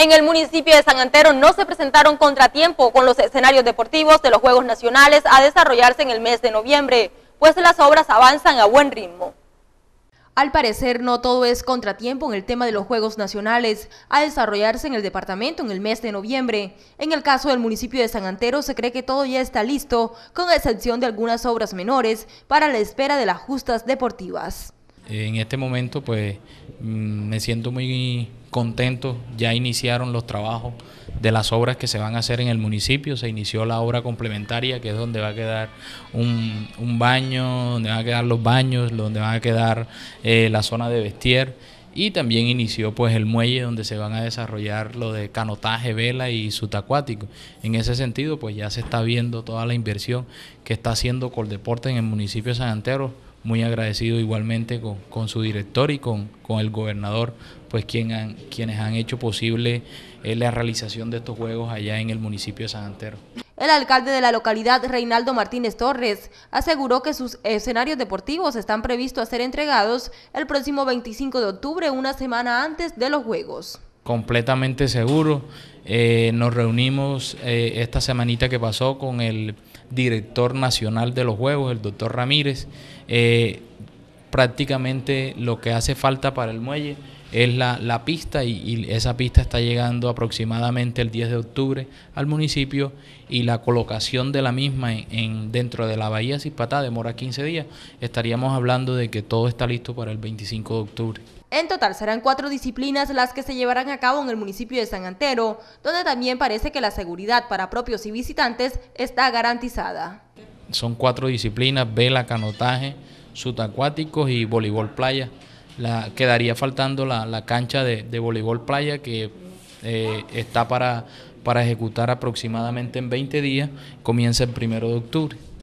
En el municipio de San Antero no se presentaron contratiempo con los escenarios deportivos de los Juegos Nacionales a desarrollarse en el mes de noviembre, pues las obras avanzan a buen ritmo. Al parecer, no todo es contratiempo en el tema de los Juegos Nacionales a desarrollarse en el departamento en el mes de noviembre. En el caso del municipio de San Antero, se cree que todo ya está listo, con excepción de algunas obras menores, para la espera de las justas deportivas en este momento pues mm, me siento muy contento, ya iniciaron los trabajos de las obras que se van a hacer en el municipio, se inició la obra complementaria que es donde va a quedar un, baño, donde van a quedar los baños, donde va a quedar eh, la zona de vestier y también inició pues el muelle donde se van a desarrollar lo de canotaje, vela y sutacuático. En ese sentido pues ya se está viendo toda la inversión que está haciendo Coldeporte en el municipio de San Antero muy agradecido igualmente con, su director y con, con, el gobernador, pues quienes han hecho posible eh, la realización de estos juegos allá en el municipio de San Antero. El alcalde de la localidad, Reinaldo Martínez Torres, aseguró que sus escenarios deportivos están previstos a ser entregados el próximo 25 de octubre, una semana antes de los Juegos completamente seguro. Eh, nos reunimos eh, esta semanita que pasó con el director nacional de los Juegos, el doctor Ramírez. Eh, prácticamente lo que hace falta para el muelle es la, la pista y, esa pista está llegando aproximadamente el 10 de octubre al municipio y la colocación de la misma en, dentro de la bahía Cispatá demora 15 días. Estaríamos hablando de que todo está listo para el 25 de octubre. En total serán cuatro disciplinas las que se llevarán a cabo en el municipio de San Antero, donde también parece que la seguridad para propios y visitantes está garantizada. Son cuatro disciplinas, vela, canotaje, subacuáticos y voleibol playa. La, quedaría faltando la, cancha de, voleibol playa que eh, está para, para ejecutar aproximadamente en 20 días, comienza el primero de octubre.